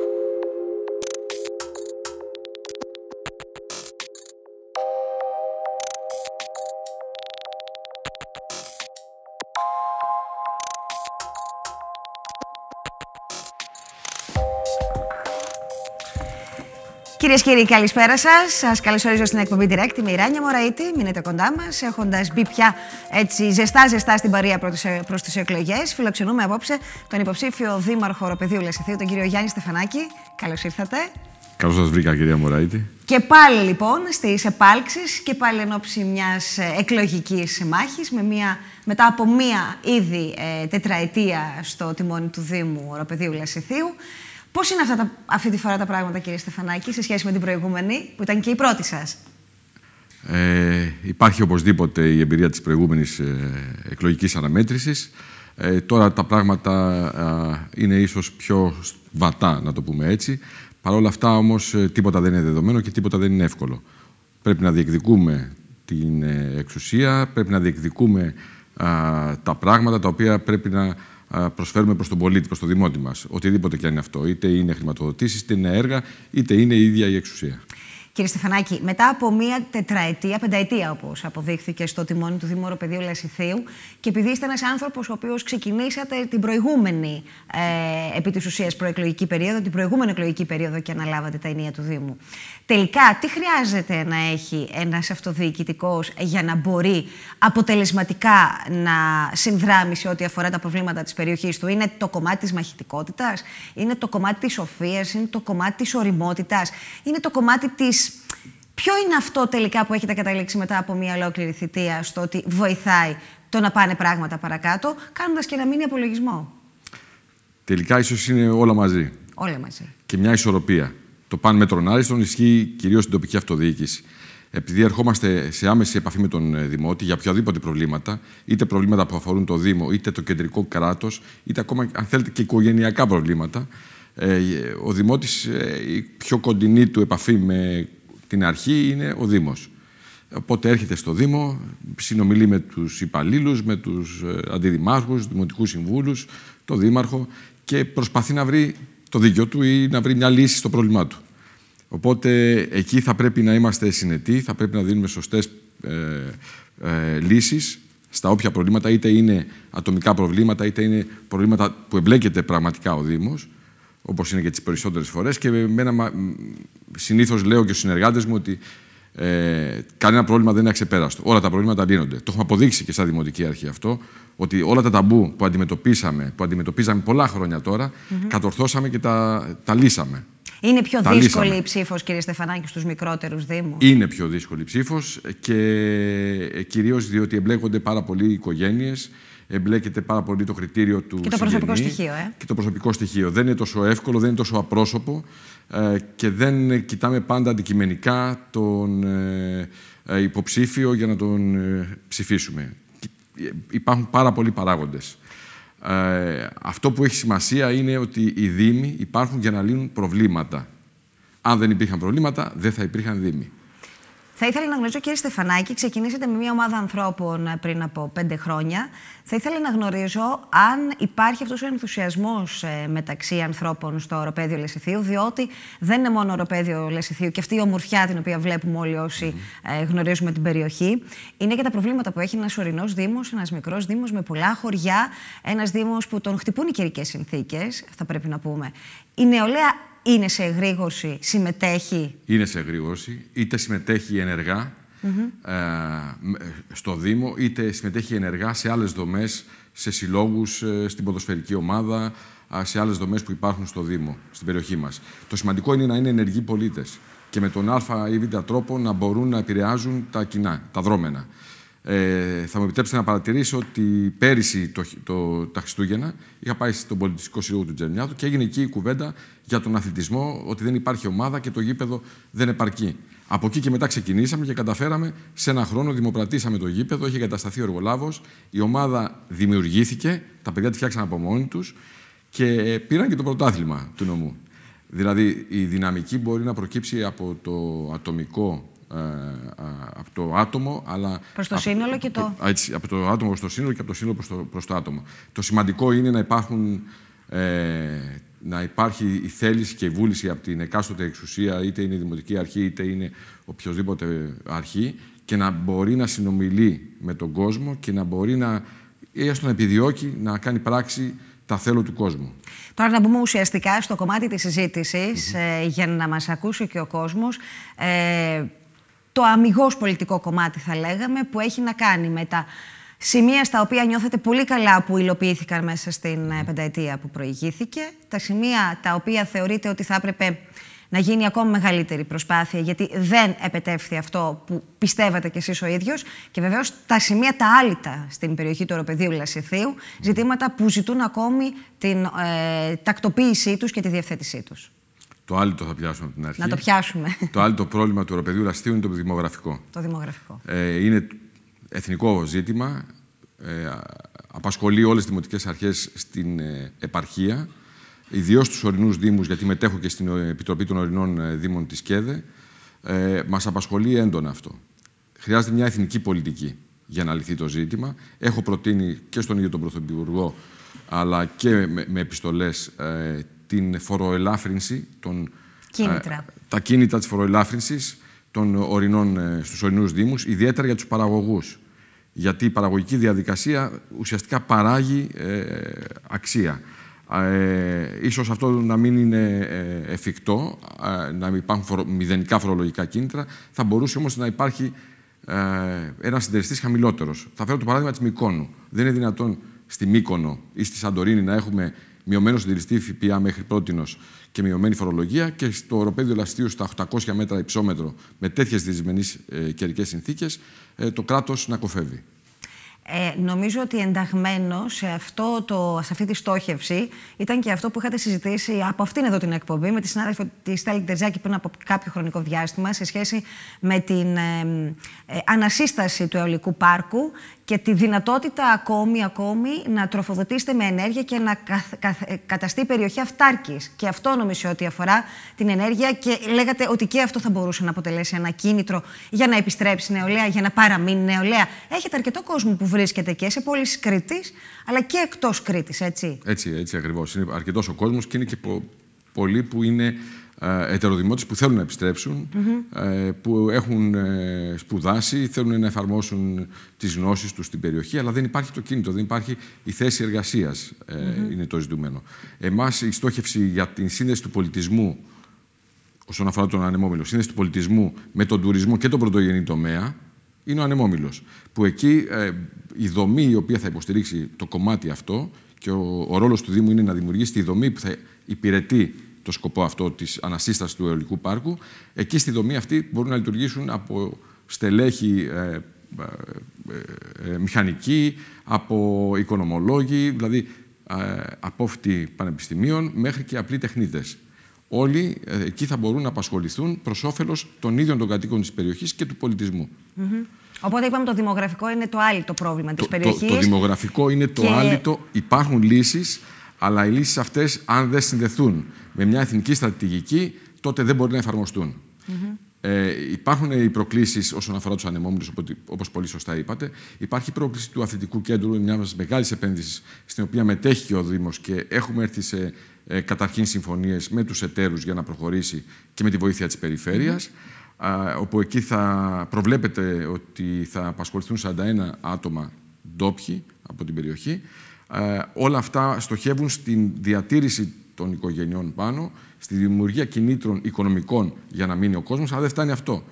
you Κυρίες και κύριοι, καλησπέρα σας. Σας καλωσορίζω στην εκπομπή Direct. Είμαι η Ράνια Μωραήτη. Μείνετε κοντά μας, έχοντας μπει πια έτσι ζεστά-ζεστά στην παρία προς τις εκλογές. Φιλοξενούμε απόψε τον υποψήφιο δήμαρχο Ροπεδίου Λασιθίου, τον κύριο Γιάννη Στεφανάκη. Καλώς ήρθατε. Καλώς σας βρήκα, κυρία Μωραήτη. Και πάλι λοιπόν στις επάλξεις και πάλι εν ώψη ε, μια εκλογικής μάχης, με μετά από μία ήδη ε, τετραετία στο τιμόνι του Δήμου Ροπεδίου Λασιθίου. Πώς είναι αυτά τα, αυτή τη φορά τα πράγματα, κύριε Στεφανάκη, σε σχέση με την προηγούμενη, που ήταν και η πρώτη σας. Ε, υπάρχει οπωσδήποτε η εμπειρία της προηγούμενης ε, εκλογικής αναμέτρησης. Ε, τώρα τα πράγματα είναι ίσως πιο βατά, να το πούμε έτσι. Παρ' όλα αυτά όμως ε, τίποτα δεν είναι δεδομένο και τίποτα δεν είναι εύκολο. Πρέπει να διεκδικούμε την ε, εξουσία, πρέπει να διεκδικούμε τα πράγματα τα οποία πρέπει να προσφέρουμε προς τον πολίτη, προς το δημότη μας. Οτιδήποτε και αν είναι αυτό. Είτε είναι χρηματοδοτήσεις, είτε είναι έργα, είτε είναι η ίδια η εξουσία. Κύριε Στεφανάκη, μετά από μία τετραετία, πενταετία όπως αποδείχθηκε στο τιμόνι του Δημόρου Πεδίου Λασιθίου, και επειδή είστε ένας άνθρωπος ο οποίος ξεκινήσατε την προηγούμενη, ε, επί της ουσίας προεκλογική περίοδο, την προηγούμενη εκλογική περίοδο και αναλάβατε τα ενία του Δήμου. Τελικά, τι χρειάζεται να έχει ένας αυτοδιοικητικός για να μπορεί αποτελεσματικά να συνδράμει σε ό,τι αφορά τα προβλήματα της περιοχής του. Είναι το κομμάτι της μαχητικότητας, είναι το κομμάτι της σοφίας, είναι το κομμάτι της οριμότητας, είναι το κομμάτι της Ποιο είναι αυτό τελικά που έχετε καταλήξει μετά από μια ολόκληρη θητεία στο ότι βοηθάει το να πάνε πράγματα παρακάτω, κάνοντας και ένα μήνυμα απολογισμό. Τελικά ίσως είναι όλα μαζί. Όλα μαζί. Και μια ισορροπία. Το παν μέτρον άριστον ισχύει κυρίως στην τοπική αυτοδιοίκηση. Επειδή ερχόμαστε σε άμεση επαφή με τον ε, Δημότη για οποιαδήποτε προβλήματα, είτε προβλήματα που αφορούν το Δήμο, είτε το κεντρικό κράτος, είτε ακόμα αν θέλετε και οικογενειακά προβλήματα, ε, ε, ο δημότης η πιο κοντινή του επαφή με την αρχή είναι ο Δήμος. Οπότε έρχεται στο Δήμο, συνομιλεί με τους υπαλλήλους, με τους ε, αντιδημάρχους, δημοτικούς συμβούλους, το Δήμαρχο και προσπαθεί να βρει το δίκιο του ή να βρει μια λύση στο πρόβλημά του. Οπότε εκεί θα πρέπει να είμαστε συνετοί, θα πρέπει να δίνουμε σωστές ε, ε λύσεις στα όποια προβλήματα, είτε είναι ατομικά προβλήματα, είτε είναι προβλήματα που εμπλέκεται πραγματικά ο Δήμος όπως είναι και τις περισσότερες φορές. Και συνήθως λέω και στους συνεργάτες μου ότι ε, κανένα πρόβλημα δεν είναι αξεπέραστο. Όλα τα προβλήματα λύνονται. Το έχουμε αποδείξει και στα Δημοτική Αρχή αυτό, ότι όλα τα ταμπού που αντιμετωπίσαμε, που αντιμετωπίζαμε πολλά χρόνια τώρα, mm κατορθώσαμε και τα, τα λύσαμε. Είναι πιο δύσκολη η ψήφος, κύριε Στεφανάκη, στους μικρότερους Δήμους. Είναι πιο δύσκολη η ψήφος και ε, κυρίως διότι εμπλέκονται πάρα πολλοί οικογένειες εμπλέκεται πάρα πολύ το κριτήριο του. Και το προσωπικό στοιχείο, ε. Και το προσωπικό στοιχείο. Δεν είναι τόσο εύκολο, δεν είναι τόσο απρόσωπο ε, και δεν κοιτάμε πάντα αντικειμενικά τον ε, ε, υποψήφιο για να τον ε, ψηφίσουμε. Υπάρχουν πάρα πολλοί παράγοντες. αυτό που έχει σημασία είναι ότι οι Δήμοι υπάρχουν για να λύνουν προβλήματα. Αν δεν υπήρχαν προβλήματα, δεν θα υπήρχαν Δήμοι. Θα ήθελα να γνωρίζω, κύριε Στεφανάκη, ξεκινήσατε με μια ομάδα ανθρώπων ε, πριν από πέντε χρόνια. Θα ήθελα να γνωρίζω αν υπάρχει αυτός ο ενθουσιασμός ε, μεταξύ ανθρώπων στο οροπέδιο Λεσιθίου, διότι δεν είναι μόνο οροπέδιο Λεσιθίου και αυτή η ομορφιά την οποία βλέπουμε όλοι όσοι ε, γνωρίζουμε την περιοχή. Είναι και τα προβλήματα που έχει ένας ορεινός Δήμος, ένας μικρός Δήμος με πολλά χωριά, ένας Δήμος που τον χτυπούν οι καιρικές συνθήκες, θα πρέπει να πούμε. Η νεολαία είναι σε εγρήγορση, συμμετέχει. Είναι σε εγρήγορση, είτε συμμετέχει ενεργά mm-hmm. ε, στο Δήμο, είτε συμμετέχει ενεργά σε άλλες δομές, σε συλλόγους, ε, στην ποδοσφαιρική ομάδα, σε άλλες δομές που υπάρχουν στο Δήμο, στην περιοχή μας. Το σημαντικό είναι να είναι ενεργοί πολίτες και με τον α ή β τρόπο να μπορούν να επηρεάζουν τα κοινά, τα δρόμενα. Ε, θα μου επιτρέψετε να παρατηρήσω ότι πέρυσι το, το, τα Χριστούγεννα είχα πάει στον πολιτιστικό σύλλογο του Τζερνιάδου και έγινε εκεί η κουβέντα για τον αθλητισμό, ότι δεν υπάρχει ομάδα και το γήπεδο δεν επαρκεί. Από εκεί και μετά ξεκινήσαμε και καταφέραμε σε ένα χρόνο, δημοπρατήσαμε το γήπεδο, είχε εγκατασταθεί ο εργολάβος, η ομάδα δημιουργήθηκε, τα παιδιά τη φτιάξαν από μόνοι τους και πήραν και το πρωτάθλημα του νομού. Δηλαδή, η δυναμική μπορεί να προκύψει από το ατομικό ε, ε, από το άτομο, αλλά. Προς το σύνολο και το. Έτσι, από το άτομο προς το σύνολο και από το σύνολο προς το, προς το άτομο. Το σημαντικό είναι να υπάρχουν. Ε, να υπάρχει η θέληση και η βούληση από την εκάστοτε εξουσία, είτε είναι η Δημοτική Αρχή, είτε είναι οποιοδήποτε αρχή, και να μπορεί να συνομιλεί με τον κόσμο και να μπορεί να, ή έστω να επιδιώκει να κάνει πράξη τα θέλω του κόσμου. Τώρα να μπούμε ουσιαστικά στο κομμάτι της συζήτησης, ε, για να μας ακούσει και ο κόσμος. Ε, το αμυγός πολιτικό κομμάτι θα λέγαμε που έχει να κάνει με τα σημεία στα οποία νιώθετε πολύ καλά που υλοποιήθηκαν μέσα στην ε, πενταετία που προηγήθηκε, τα σημεία τα οποία θεωρείτε ότι θα έπρεπε να γίνει ακόμη μεγαλύτερη προσπάθεια, γιατί δεν επετεύχθη αυτό που πιστεύατε κι εσείς ο ίδιος. Και βεβαίως τα σημεία τα άλυτα στην περιοχή του οροπεδίου Λασιθίου, ζητήματα που ζητούν ακόμη την ε, τακτοποίησή τους και τη διευθέτησή τους. Το άλλο το θα πιάσουμε από την αρχή. Να το πιάσουμε. Το άλλο το πρόβλημα του Ευρωπαϊκού Ραστείου είναι το δημογραφικό. Το δημογραφικό. Ε, είναι εθνικό ζήτημα. Ε, απασχολεί όλες τις δημοτικές αρχές στην ε, επαρχία, ιδίως τους ορεινούς δήμους, γιατί μετέχω και στην Επιτροπή των Ορεινών ε, Δήμων της ΚΕΔΕ. Ε, μας απασχολεί έντονα αυτό. Χρειάζεται μια εθνική πολιτική για να λυθεί το ζήτημα. Έχω προτείνει και στον ίδιο τον Πρωθυπουργό, αλλά και με, με την φοροελάφρυνση, τον, κίνητρα. Ε, τα κίνητα της φοροελάφρυνσης των ορεινών, ε, στους ορεινούς δήμους, ιδιαίτερα για τους παραγωγούς. Γιατί η παραγωγική διαδικασία ουσιαστικά παράγει ε, αξία. Ε, ίσως αυτό να μην είναι εφικτό, να μην υπάρχουν μηδενικά φορολογικά κίνητρα, θα μπορούσε όμως να υπάρχει ε, ένας συντελεστής χαμηλότερος. Θα φέρω το παράδειγμα της Μικόνου. Δεν είναι δυνατόν στη Μύκονο ή στη Σαντορίνη να έχουμε μειωμένος συντηρητή ΦΠΑ μέχρι πρότινος και μειωμένη φορολογία και στο οροπέδιο λαστείου στα 800 μέτρα υψόμετρο με τέτοιες δυσμενεί ε, καιρικές συνθήκες, ε, το κράτος να κοφεύει. Ε, νομίζω ότι ενταγμένο σε, αυτό το, σε αυτή τη στόχευση ήταν και αυτό που είχατε συζητήσει από αυτήν εδώ την εκπομπή με τη συνάδελφο της Στέλλη Τερζάκη πριν από κάποιο χρονικό διάστημα σε σχέση με την ε, ε, ανασύσταση του αιωλικού πάρκου και τη δυνατότητα ακόμη, ακόμη να τροφοδοτήσετε με ενέργεια και να καθ, καταστεί η περιοχή αυτάρκης και αυτόνομη σε ό,τι αφορά την ενέργεια και λέγατε ότι και αυτό θα μπορούσε να αποτελέσει ένα κίνητρο για να επιστρέψει νεολαία, για να παραμείνει νεολαία. Έχετε αρκετό κόσμο που βρίσκεται και σε πόλεις Κρήτης, αλλά και εκτός Κρήτης, έτσι. Έτσι, έτσι ακριβώς. Είναι αρκετός ο κόσμος και είναι και πο, πολλοί που είναι ε, ετεροδημότες που θέλουν να επιστρεψουν ε, που έχουν ε, σπουδάσει, θέλουν να εφαρμόσουν τις γνώσεις τους στην περιοχή, αλλά δεν υπάρχει το κίνητο, δεν υπάρχει η θέση είναι το ζητούμενο. Εμάς η στόχευση για την σύνδεση του πολιτισμού, όσον αφορά τον ανεμόμυλο, σύνδεση του πολιτισμού με τον τουρισμό και τον πρωτογενή τομέα, είναι ο ανεμόμυλος, που εκεί η δομή η οποία θα υποστηρίξει το κομμάτι αυτό και ο, ο ρόλος του Δήμου είναι να δημιουργήσει τη δομή που θα υπηρετεί το σκοπό αυτό της ανασύστασης του αερολικού πάρκου. Εκεί στη δομή αυτή μπορούν να λειτουργήσουν από στελέχη ε, ε, ε μηχανική, από οικονομολόγοι, δηλαδή ε, απόφοιτοι πανεπιστημίων μέχρι και απλοί τεχνίτες. Όλοι εκεί θα μπορούν να απασχοληθούν προς όφελος των ίδιων των κατοίκων της περιοχής και του πολιτισμού. Mm-hmm. Οπότε είπαμε το δημογραφικό είναι το άλυτο πρόβλημα της περιοχή. Το, το, δημογραφικό είναι το και... άλυτο. Υπάρχουν λύσεις, αλλά οι λύσεις αυτές, αν δεν συνδεθούν με μια εθνική στρατηγική, τότε δεν μπορεί να εφαρμοστούν. Ε, υπάρχουν οι προκλήσεις όσον αφορά τους ανεμόμενου, όπως πολύ σωστά είπατε. Υπάρχει η πρόκληση του αθλητικού κέντρου, μια μεγάλης επένδυσης, στην οποία μετέχει ο Δήμος και έχουμε έρθει σε ε, καταρχήν συμφωνίες με τους εταίρους για να προχωρήσει και με τη βοήθεια της περιφέρειας. Mm. όπου εκεί θα προβλέπεται ότι θα απασχοληθούν 41 άτομα ντόπιοι από την περιοχή. όλα αυτά στοχεύουν στην διατήρηση των οικογενειών πάνω, στη δημιουργία κινήτρων οικονομικών για να μείνει ο κόσμος, αλλά δεν φτάνει αυτό.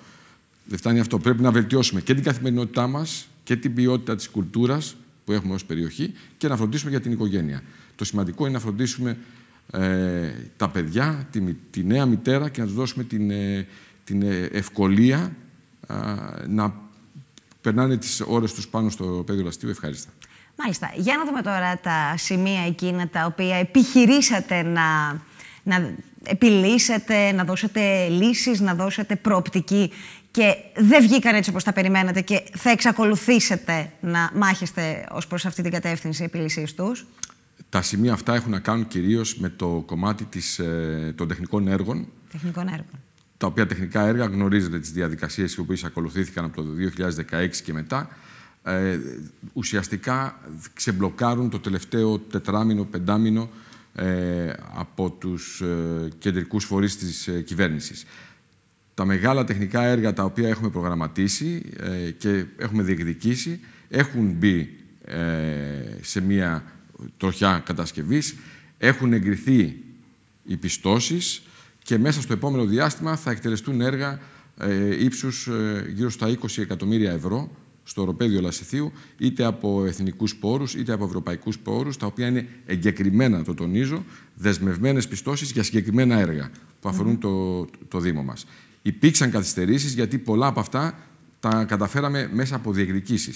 Δεν φτάνει αυτό. Πρέπει να βελτιώσουμε και την καθημερινότητά μας και την ποιότητα της κουλτούρας που έχουμε ως περιοχή και να φροντίσουμε για την οικογένεια. Το σημαντικό είναι να φροντίσουμε ε, τα παιδιά, τη, τη νέα μητέρα και να τους δώσουμε την, ε, την ε, ευκολία να περνάνε τις ώρες τους πάνω στο πεδίο λαστείου Ευχαριστώ. Μάλιστα. Για να δούμε τώρα τα σημεία εκείνα τα οποία επιχειρήσατε να, να επιλύσετε, να δώσετε λύσεις, να δώσετε προοπτική και δεν βγήκαν έτσι όπως τα περιμένατε και θα εξακολουθήσετε να μάχεστε ως προς αυτή την κατεύθυνση επιλύσεις τους. Τα σημεία αυτά έχουν να κάνουν κυρίως με το κομμάτι της, ε, των τεχνικών έργων. Τεχνικών έργων. Τα οποία τεχνικά έργα γνωρίζετε τις διαδικασίες οι οποίες ακολουθήθηκαν από το 2016 και μετά ε, ουσιαστικά ξεμπλοκάρουν το τελευταίο τετράμινο, πεντάμινο ε, από τους ε, κεντρικούς φορείς της ε, κυβέρνησης. Τα μεγάλα τεχνικά έργα τα οποία έχουμε προγραμματίσει ε, και έχουμε διεκδικήσει έχουν μπει σε μία τροχιά κατασκευής, έχουν εγκριθεί οι πιστώσεις και μέσα στο επόμενο διάστημα θα εκτελεστούν έργα ύψους γύρω στα 20 εκατομμύρια ευρώ στο οροπέδιο Λασιθίου, είτε από εθνικούς πόρους είτε από ευρωπαϊκούς πόρους, τα οποία είναι εγκεκριμένα, το τονίζω, δεσμευμένες πιστώσεις για συγκεκριμένα έργα που αφορούν το, το Δήμο μας. Υπήρξαν καθυστερήσεις γιατί πολλά από αυτά τα καταφέραμε μέσα από διεκδικήσεις,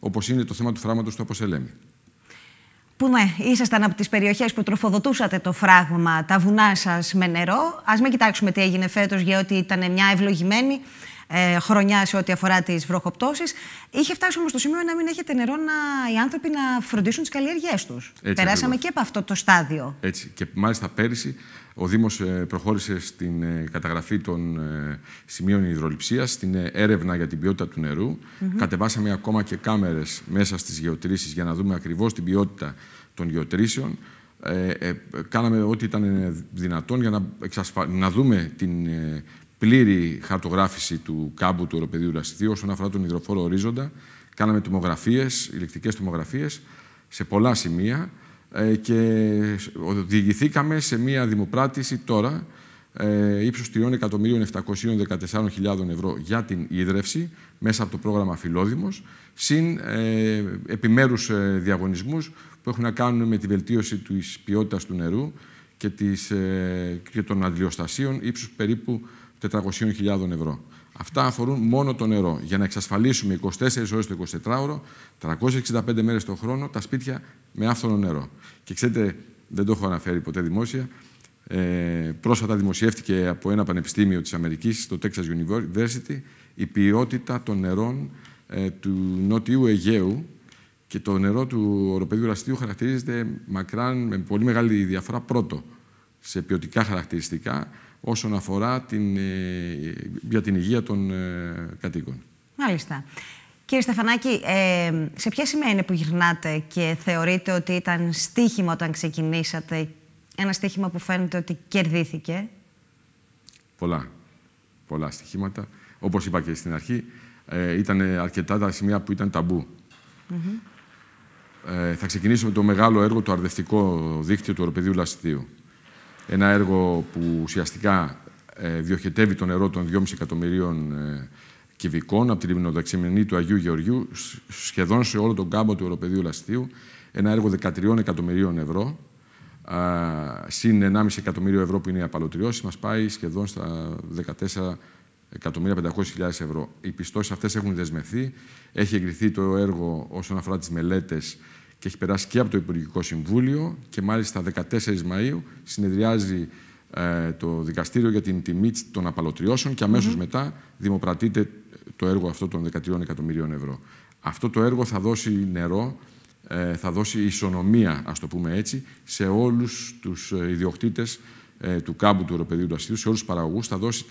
όπως είναι το θέμα του φράγματος του Αποσελέμη. Πούμε, ναι, ήσασταν από τις περιοχές που τροφοδοτούσατε το φράγμα, τα βουνά σας με νερό. Ας μην κοιτάξουμε τι έγινε φέτος, γιατί ήταν μια ευλογημένη ε, χρονιά σε ό,τι αφορά τις βροχοπτώσεις. Είχε φτάσει όμως στο σημείο να μην έχετε νερό να, οι άνθρωποι να φροντίσουν τις καλλιέργειές τους. Περάσαμε ακριβώς. και από αυτό το στάδιο. Έτσι. Και μάλιστα πέρυσι ο Δήμος ε, προχώρησε στην ε, καταγραφή των ε, σημείων υδροληψία, στην έρευνα για την ποιότητα του νερού. Κατεβάσαμε ακόμα και κάμερες μέσα στις γεωτρήσεις για να δούμε ακριβώς την ποιότητα των γεωτρήσεων. κάναμε ό,τι ήταν δυνατόν για να, να δούμε την πλήρη χαρτογράφηση του κάμπου του οροπεδίου Ρασιδίου όσον αφορά τον υδροφόρο ορίζοντα. Κάναμε τομογραφίες, ηλεκτρικέ τομογραφίε, σε πολλά σημεία ε, και οδηγηθήκαμε σε μία δημοπράτηση τώρα ε, ύψους 3.714.000 ευρώ για την ίδρευση μέσα από το πρόγραμμα Φιλόδημος, συν ε, επιμέρους ε, διαγωνισμούς που έχουν να κάνουν με τη βελτίωση της ποιότητας του νερού και, της, ε, και των αντιλιοστασίων ύψους περίπου 400.000 ευρώ. Αυτά αφορούν μόνο το νερό. Για να εξασφαλίσουμε 24 ώρες το 24ωρο, 365 μέρες το χρόνο, τα σπίτια με άφθονο νερό. Και ξέρετε, δεν το έχω αναφέρει ποτέ δημόσια, ε, πρόσφατα δημοσιεύτηκε από ένα πανεπιστήμιο της Αμερικής, το Texas University, η ποιότητα των νερών ε, του Νότιου Αιγαίου και το νερό του οροπεδίου Ραστίου χαρακτηρίζεται μακράν, με πολύ μεγάλη διαφορά, πρώτο σε ποιοτικά χαρακτηριστικά όσον αφορά την, ε, για την υγεία των ε, κατοίκων. Μάλιστα. Κύριε Στεφανάκη, ε, σε ποια σημεία είναι που γυρνάτε και θεωρείτε ότι ήταν στίχημα όταν ξεκινήσατε, ένα στίχημα που φαίνεται ότι κερδίθηκε. Πολλά. Πολλά στοιχήματα. Όπως είπα και στην αρχή, ήταν αρκετά τα σημεία που ήταν ταμπού. Mm -hmm. ε, θα ξεκινήσουμε το μεγάλο έργο, το αρδευτικό δίκτυο του οροπεδίου Λαστιτίου. Ένα έργο που ουσιαστικά ε, διοχετεύει το νερό των 2,5 εκατομμυρίων ε, κυβικών από την λιμνοδεξιμενή του Αγίου Γεωργιού σχεδόν σε όλο τον κάμπο του Οροπεδίου Λαστίου. Ένα έργο 13 εκατομμυρίων ευρώ, συν 1,5 εκατομμύριο ευρώ που είναι οι απαλωτριώσει, μας πάει σχεδόν στα 14 εκατομμύρια 500.000 ευρώ. Οι πιστώσεις αυτές έχουν δεσμευθεί. Έχει εγκριθεί το έργο όσον αφορά τις μελέτες και έχει περάσει και από το Υπουργικό Συμβούλιο και μάλιστα 14 Μαΐου συνεδριάζει ε, το Δικαστήριο για την τιμή των απαλωτριώσεων και αμέσως μετά δημοπρατείται το έργο αυτό των 13 εκατομμυρίων ευρώ. Αυτό το έργο θα δώσει νερό, ε, θα δώσει ισονομία, ας το πούμε έτσι, σε όλους τους ε, ιδιοκτήτες του κάμπου του Ευρωπαιδίου του Αστήριου, σε όλους τους παραγωγούς, θα δώσει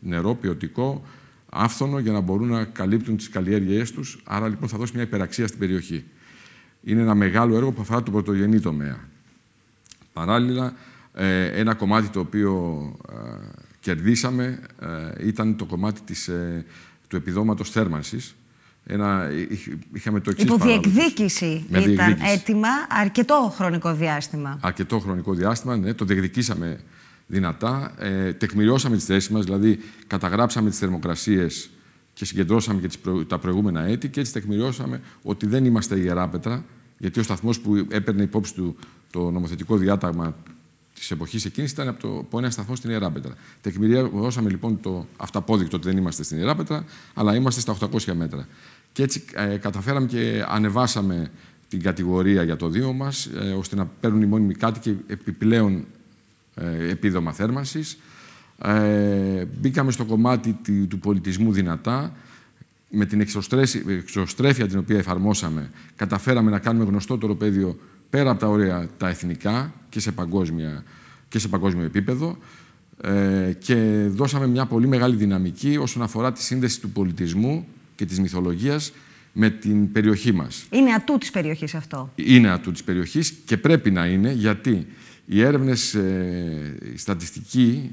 νερό ποιοτικό, άφθονο για να μπορούν να καλύπτουν τις καλλιέργειές τους, άρα λοιπόν θα δώσει μια υπεραξία στην περιοχή είναι ένα μεγάλο έργο που αφορά τον πρωτογενή τομέα. Παράλληλα, ε, ένα κομμάτι το οποίο ε, κερδίσαμε ε, ήταν το κομμάτι της, του επιδόματος θέρμανσης. Ένα, είχαμε το Υποδιεκδίκηση λοιπόν, ήταν διεκδίκηση. έτοιμα αρκετό χρονικό διάστημα. Αρκετό χρονικό διάστημα, ναι, το διεκδικήσαμε δυνατά. Ε, τεκμηριώσαμε τις θέσεις μας, δηλαδή καταγράψαμε τις θερμοκρασίες και συγκεντρώσαμε και τα προηγούμενα έτη και έτσι τεκμηριώσαμε ότι δεν είμαστε ιεράπετρα, γιατί ο σταθμός που έπαιρνε υπόψη του το νομοθετικό διάταγμα της εποχής εκείνης ήταν από, το, από ένα σταθμό στην Πέτρα. Τεκμηριώσαμε λοιπόν το αυταπόδεικτο ότι δεν είμαστε στην Πέτρα αλλά είμαστε στα 800 μέτρα. Και έτσι ε, καταφέραμε και ανεβάσαμε την κατηγορία για το δίο μας, ε, ώστε να παίρνουν οι μόνιμοι κάτοικοι επιπλέον ε, επίδομα θέρμανσης ε, μπήκαμε στο κομμάτι του πολιτισμού δυνατά. Με την εξωστρέφεια την οποία εφαρμόσαμε, καταφέραμε να κάνουμε το πεδίο πέρα από τα όρια τα εθνικά και σε, παγκόσμια, και σε παγκόσμιο επίπεδο ε, και δώσαμε μια πολύ μεγάλη δυναμική όσον αφορά τη σύνδεση του πολιτισμού και της μυθολογίας με την περιοχή μας. Είναι ατού της περιοχής αυτό. Είναι ατού της περιοχής και πρέπει να είναι γιατί οι έρευνες ε, στατιστική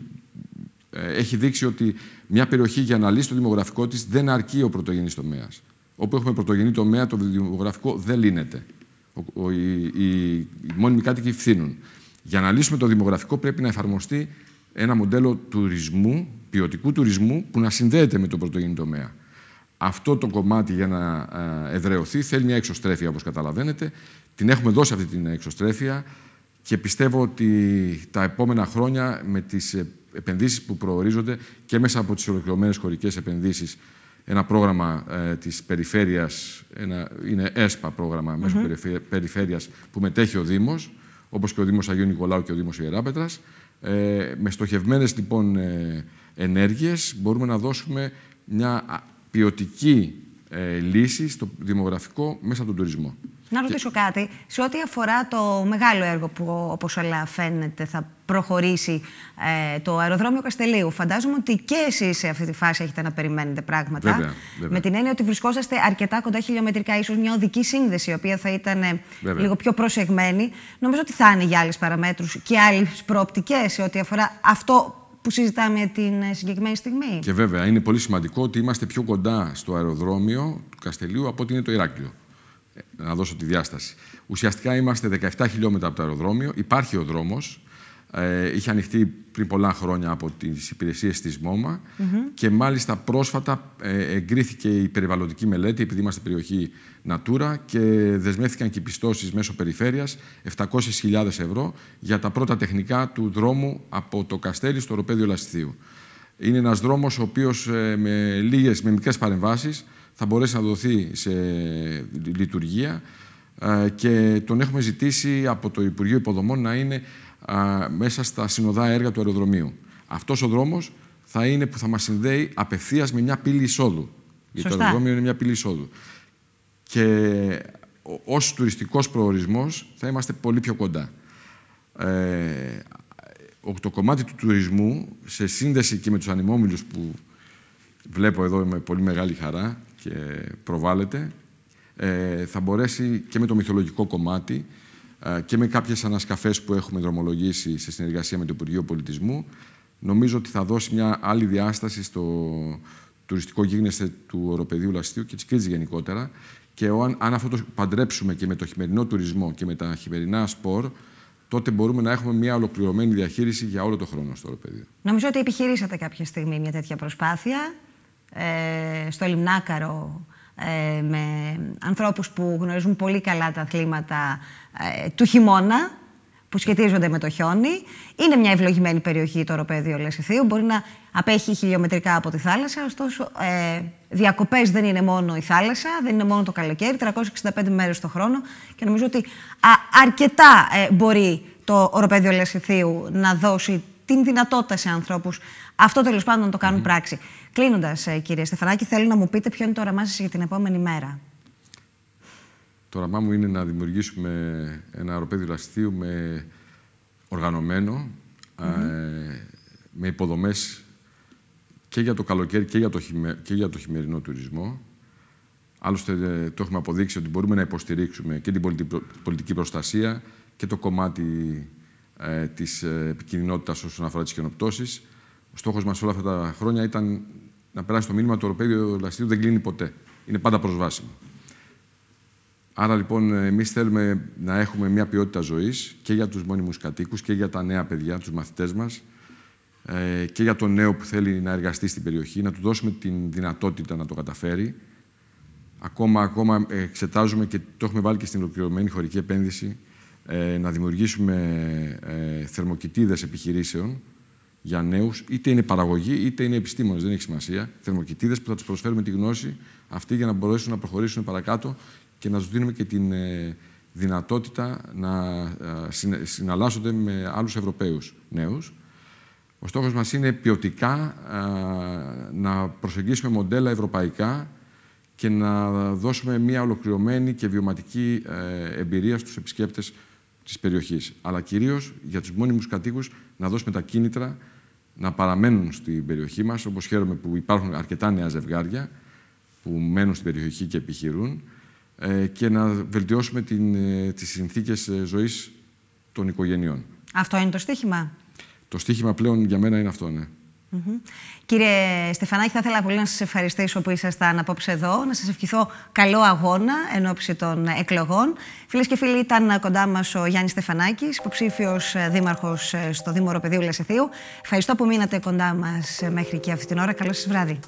ε, έχει δείξει ότι μια περιοχή για να λύσει το δημογραφικό της δεν αρκεί ο πρωτογενής τομέας. Όπου έχουμε πρωτογενή τομέα, το δημογραφικό δεν λύνεται. Ο, οι, οι, μόνιμοι κάτοικοι φθήνουν. Για να λύσουμε το δημογραφικό, πρέπει να εφαρμοστεί ένα μοντέλο τουρισμού, ποιοτικού τουρισμού, που να συνδέεται με το πρωτογενή τομέα. Αυτό το κομμάτι για να εδρεωθεί θέλει μια εξωστρέφεια, όπως καταλαβαίνετε. Την έχουμε δώσει αυτή την εξωστρέφεια και πιστεύω ότι τα επόμενα χρόνια με τις. Ε, επενδύσεις που προορίζονται και μέσα από τις ολοκληρωμένες χωρικές επενδύσεις ένα πρόγραμμα ε, της περιφέρειας, ένα, είναι ΕΣΠΑ πρόγραμμα mm -hmm. μέσω περιφέρειας που μετέχει ο Δήμος, όπως και ο Δήμος Αγίου Νικολάου και ο Δήμος Ιεράπετρας. Ε, με στοχευμένες λοιπόν ε, ενέργειες μπορούμε να δώσουμε μια ποιοτική ε, λύσεις στο δημογραφικό μέσα από τον τουρισμό. Να ρωτήσω κάτι. Σε ό,τι αφορά το μεγάλο έργο που, όπως όλα φαίνεται, θα προχωρήσει ε, το αεροδρόμιο Καστελίου. Φαντάζομαι ότι και εσείς σε αυτή τη φάση έχετε να περιμένετε πράγματα. Με την έννοια ότι βρισκόσαστε αρκετά κοντά χιλιομετρικά, ίσως μια οδική σύνδεση, η οποία θα ήταν ε, λίγο πιο προσεγμένη. Νομίζω ότι θα είναι για άλλες παραμέτρους και άλλες προοπτικές σε ό,τι αφορά αυτό που συζητάμε την ε, συγκεκριμένη στιγμή. Και βέβαια, είναι πολύ σημαντικό ότι είμαστε πιο κοντά στο αεροδρόμιο του Καστελίου από ότι είναι το Ηράκλειο. Ε, να δώσω τη διάσταση. Ουσιαστικά είμαστε 17 χιλιόμετρα από το αεροδρόμιο. Υπάρχει ο δρόμος, ε, είχε ανοιχτεί πριν πολλά χρόνια από τις υπηρεσίες της ΜΟΜΑ και μάλιστα πρόσφατα ε, εγκρίθηκε η περιβαλλοντική μελέτη επειδή είμαστε περιοχή Νατούρα και δεσμεύτηκαν και οι πιστώσεις μέσω περιφέρειας 700.000 ευρώ για τα πρώτα τεχνικά του δρόμου από το Καστέρι στο Ροπέδιο Λαστιθίου. Είναι ένας δρόμος ο οποίος ε, με, λίγες, με μικρές παρεμβάσεις θα μπορέσει να δοθεί σε λειτουργία ε, και τον έχουμε ζητήσει από το Υπουργείο Υποδομών να είναι α, μέσα στα συνοδά έργα του αεροδρομίου. Αυτός ο δρόμος θα είναι που θα μας συνδέει απευθείας με μια πύλη εισόδου. Γιατί το αεροδρόμιο είναι μια πύλη εισόδου. Και ως τουριστικός προορισμός θα είμαστε πολύ πιο κοντά. Ε, το κομμάτι του τουρισμού, σε σύνδεση και με τους ανημόμυλους που βλέπω εδώ με πολύ μεγάλη χαρά και προβάλλεται, ε, θα μπορέσει και με το μυθολογικό κομμάτι ε, και με κάποιες ανασκαφές που έχουμε δρομολογήσει σε συνεργασία με το Υπουργείο Πολιτισμού, νομίζω ότι θα δώσει μια άλλη διάσταση στο τουριστικό γίγνεσθε του οροπεδίου Λαστίου και της Κρήτης γενικότερα. Και αν, αν αυτό το παντρέψουμε και με το χειμερινό τουρισμό και με τα χειμερινά σπορ, τότε μπορούμε να έχουμε μια ολοκληρωμένη διαχείριση για όλο το χρόνο στο οροπεδίο. Νομίζω ότι επιχειρήσατε κάποια στιγμή μια τέτοια προσπάθεια ε, στο Λιμνάκαρο ε, με ανθρώπους που γνωρίζουν πολύ καλά τα αθλήματα ε, του χειμώνα, που σχετίζονται με το χιόνι. Είναι μια ευλογημένη περιοχή το οροπέδιο Λεσιθίου. Μπορεί να απέχει χιλιομετρικά από τη θάλασσα. Ωστόσο, ε, διακοπές δεν είναι μόνο η θάλασσα, δεν είναι μόνο το καλοκαίρι, 365 μέρες το χρόνο. Και νομίζω ότι αρκετά ε, μπορεί το οροπέδιο Λεσιθίου να δώσει την δυνατότητα σε ανθρώπους αυτό τέλος πάντων να το κανουν πράξη. Κλείνοντας, ε, κύριε Στεφανάκη, θέλω να μου πείτε ποιο είναι το όραμά σας για την επόμενη μέρα. Το όραμά μου είναι να δημιουργήσουμε ένα αεροπέδιο λαστείου με οργανωμένο, ε, με υποδομές και για το καλοκαίρι και για το, χειμε... και για το χειμερινό τουρισμό. Άλλωστε, ε, το έχουμε αποδείξει ότι μπορούμε να υποστηρίξουμε και την πολιτική προστασία και το κομμάτι ε, της ε, επικίνδυνοτητα όσον αφορά τις καινοπτώσει. Ο στόχος μας όλα αυτά τα χρόνια ήταν να περάσει το μήνυμα ότι το οροπέδιο Δικαστήριο δεν κλείνει ποτέ. Είναι πάντα προσβάσιμο. Άρα λοιπόν, εμείς θέλουμε να έχουμε μια ποιότητα ζωής και για τους μόνιμους κατοίκους και για τα νέα παιδιά, τους μαθητές μας ε, και για το νέο που θέλει να εργαστεί στην περιοχή, να του δώσουμε τη δυνατότητα να το καταφέρει. Ακόμα, ακόμα ε, εξετάζουμε και το έχουμε βάλει και στην ολοκληρωμένη χωρική επένδυση ε, να δημιουργήσουμε ε, επιχειρήσεων για νέους, είτε είναι παραγωγή είτε είναι επιστήμονες, δεν έχει σημασία. Θερμοκοιτίδες που θα τους προσφέρουμε τη γνώση αυτή για να μπορέσουν να προχωρήσουν παρακάτω και να τους δίνουμε και την ε, δυνατότητα να ε, συναλλάσσονται με άλλους Ευρωπαίους νέους. Ο στόχος μας είναι ποιοτικά ε, να προσεγγίσουμε μοντέλα ευρωπαϊκά και να δώσουμε μια ολοκληρωμένη και βιωματική εμπειρία στους επισκέπτες της περιοχής. Αλλά κυρίως για τους μόνιμους κατοίκους να δώσουμε τα κίνητρα να παραμένουν στην περιοχή μας, όπως χαίρομαι που υπάρχουν αρκετά νέα ζευγάρια που μένουν στην περιοχή και επιχειρούν ε, και να βελτιώσουμε την, ε, τις συνθήκες ε, ζωής των οικογενειών. Αυτό είναι το στίχημα. Το στίχημα πλέον για μένα είναι αυτό, ναι. Κύριε Στεφανάκη, θα ήθελα πολύ να σας ευχαριστήσω που ήσασταν απόψε εδώ, να σας ευχηθώ καλό αγώνα εν ώψη των εκλογών. Φίλες και φίλοι, ήταν κοντά μας ο Γιάννης Στεφανάκης, υποψήφιος δήμαρχος στο Δήμο Ροπεδίου Λεσεθίου. Ευχαριστώ που μείνατε κοντά μας μέχρι και αυτή την ώρα. Καλό σας βράδυ.